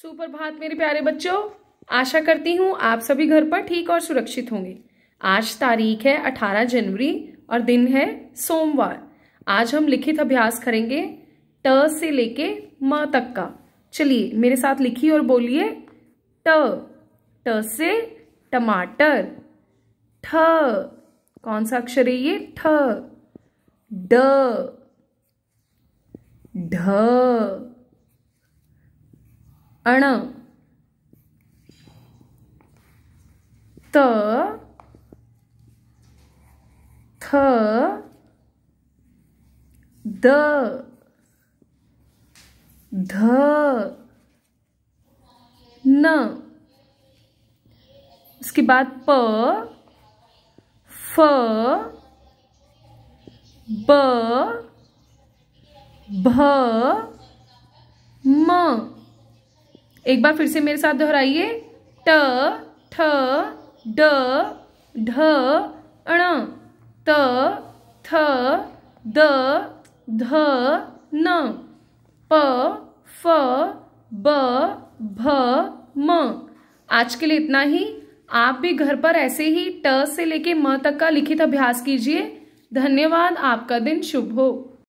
सुप्रभात मेरे प्यारे बच्चों आशा करती हूँ आप सभी घर पर ठीक और सुरक्षित होंगे आज तारीख है 18 जनवरी और दिन है सोमवार आज हम लिखित अभ्यास करेंगे ट से लेके म तक का चलिए मेरे साथ लिखिए और बोलिए ट ट से टमाटर ठ कौन सा अक्षर है ये ठ ढ अण त थ द ध न उसके बाद प फ ब भ म एक बार फिर से मेरे साथ दोहराइए ट ठ ड ढ अण त थ द ध न प फ ब भ म आज के लिए इतना ही आप भी घर पर ऐसे ही ट से लेके म तक का लिखित अभ्यास कीजिए धन्यवाद आपका दिन शुभ हो